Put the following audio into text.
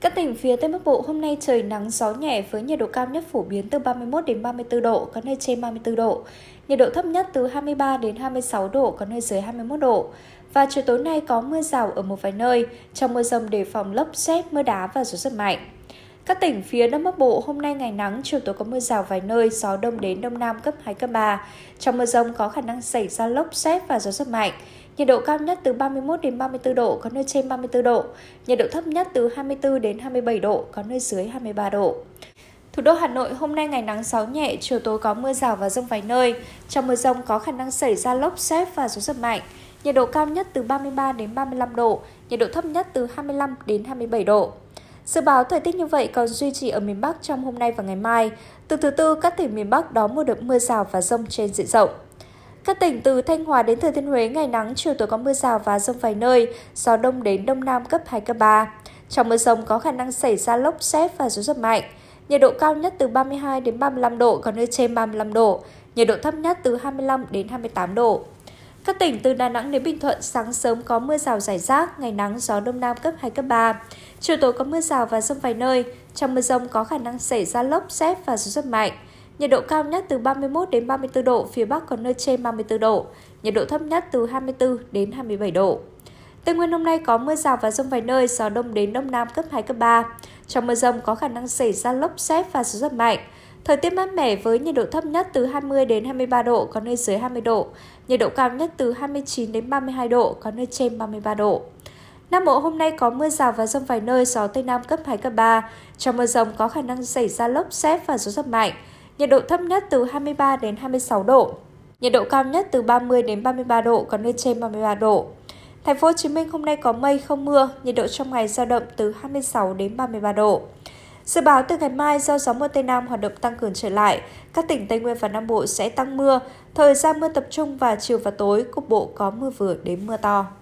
Các tỉnh phía Tây Bắc Bộ hôm nay trời nắng gió nhẹ với nhiệt độ cao nhất phổ biến từ 31 đến 34 độ, có nơi trên 34 độ. Nhiệt độ thấp nhất từ 23 đến 26 độ, có nơi dưới 21 độ. Và chiều tối nay có mưa rào ở một vài nơi, trong mưa rông đề phòng lốc xét, mưa đá và gió giật mạnh. Các tỉnh phía Đông Bắc Bộ hôm nay ngày nắng, chiều tối có mưa rào vài nơi, gió đông đến đông nam cấp 2, cấp 3. Trong mưa rông có khả năng xảy ra lốc xét và gió rất mạnh. Nhiệt độ cao nhất từ 31 đến 34 độ, có nơi trên 34 độ. Nhiệt độ thấp nhất từ 24 đến 27 độ, có nơi dưới 23 độ. Thủ đô Hà Nội hôm nay ngày nắng gió nhẹ, chiều tối có mưa rào và rông vài nơi. Trong mưa rông có khả năng xảy ra lốc xét và gió giật mạnh. Nhiệt độ cao nhất từ 33 đến 35 độ, nhiệt độ thấp nhất từ 25 đến 27 độ. Dự báo thời tiết như vậy còn duy trì ở miền Bắc trong hôm nay và ngày mai. Từ thứ tư, các tỉnh miền Bắc đón một đợt mưa rào và rông trên diện rộng. Các tỉnh từ Thanh Hóa đến Thừa Thiên Huế ngày nắng, chiều tối có mưa rào và rông vài nơi, gió đông đến đông nam cấp 2, cấp 3. Trong mưa rông có khả năng xảy ra lốc xét và gió giật mạnh. Nhiệt độ cao nhất từ 32 đến 35 độ, có nơi trên 35 độ. Nhiệt độ thấp nhất từ 25 đến 28 độ. Các tỉnh từ Đà Nẵng đến Bình Thuận sáng sớm có mưa rào rải rác, ngày nắng gió đông nam cấp 2, cấp 3. Chiều tối có mưa rào và rông vài nơi, trong mưa rông có khả năng xảy ra lốc, xét và gió rất mạnh. Nhiệt độ cao nhất từ 31 đến 34 độ, phía Bắc có nơi trên 34 độ. Nhiệt độ thấp nhất từ 24 đến 27 độ. Tây Nguyên hôm nay có mưa rào và rông vài nơi, gió đông đến đông nam cấp 2, cấp 3. Trong mưa rông có khả năng xảy ra lốc xét và gió rất mạnh. Thời tiết mát mẻ với nhiệt độ thấp nhất từ 20 đến 23 độ, có nơi dưới 20 độ. Nhiệt độ cao nhất từ 29 đến 32 độ, có nơi trên 33 độ. Nam Bộ hôm nay có mưa rào và rông vài nơi, gió Tây Nam cấp 2, cấp 3. Trong mưa rông có khả năng xảy ra lốc xét và gió giật mạnh. Nhiệt độ thấp nhất từ 23 đến 26 độ. Nhiệt độ cao nhất từ 30 đến 33 độ, có nơi trên 33 độ. Thành phố Hồ Chí Minh hôm nay có mây không mưa, nhiệt độ trong ngày dao động từ 26 đến 33 độ. Dự báo từ ngày mai do gió mùa Tây Nam hoạt động tăng cường trở lại, các tỉnh Tây Nguyên và Nam Bộ sẽ tăng mưa, thời gian mưa tập trung vào chiều và tối, cục bộ có mưa vừa đến mưa to.